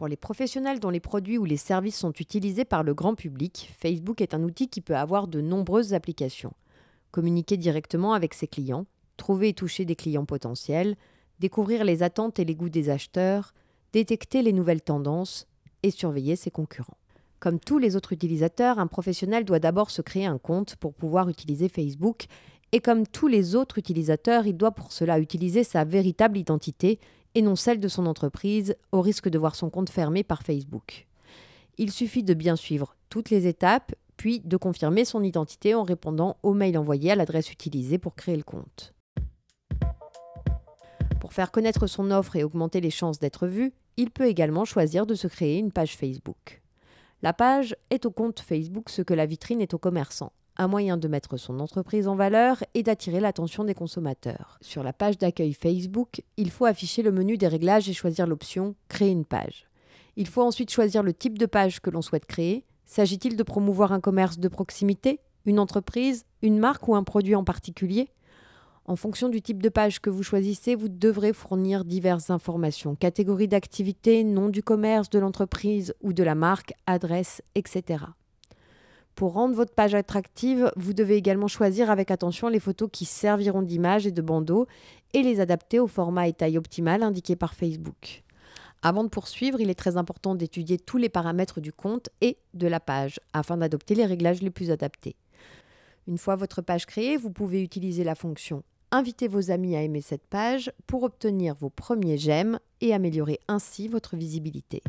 Pour les professionnels dont les produits ou les services sont utilisés par le grand public, Facebook est un outil qui peut avoir de nombreuses applications. Communiquer directement avec ses clients, trouver et toucher des clients potentiels, découvrir les attentes et les goûts des acheteurs, détecter les nouvelles tendances et surveiller ses concurrents. Comme tous les autres utilisateurs, un professionnel doit d'abord se créer un compte pour pouvoir utiliser Facebook et comme tous les autres utilisateurs, il doit pour cela utiliser sa véritable identité et non celle de son entreprise, au risque de voir son compte fermé par Facebook. Il suffit de bien suivre toutes les étapes, puis de confirmer son identité en répondant au mail envoyé à l'adresse utilisée pour créer le compte. Pour faire connaître son offre et augmenter les chances d'être vu, il peut également choisir de se créer une page Facebook. La page est au compte Facebook ce que la vitrine est au commerçant un moyen de mettre son entreprise en valeur et d'attirer l'attention des consommateurs. Sur la page d'accueil Facebook, il faut afficher le menu des réglages et choisir l'option Créer une page. Il faut ensuite choisir le type de page que l'on souhaite créer. S'agit-il de promouvoir un commerce de proximité, une entreprise, une marque ou un produit en particulier en fonction du type de page que vous choisissez, vous devrez fournir diverses informations, catégories d'activité, nom du commerce, de l'entreprise ou de la marque, adresse, etc. Pour rendre votre page attractive, vous devez également choisir avec attention les photos qui serviront d'image et de bandeau et les adapter au format et taille optimale indiqués par Facebook. Avant de poursuivre, il est très important d'étudier tous les paramètres du compte et de la page afin d'adopter les réglages les plus adaptés. Une fois votre page créée, vous pouvez utiliser la fonction Invitez vos amis à aimer cette page pour obtenir vos premiers j'aime et améliorer ainsi votre visibilité.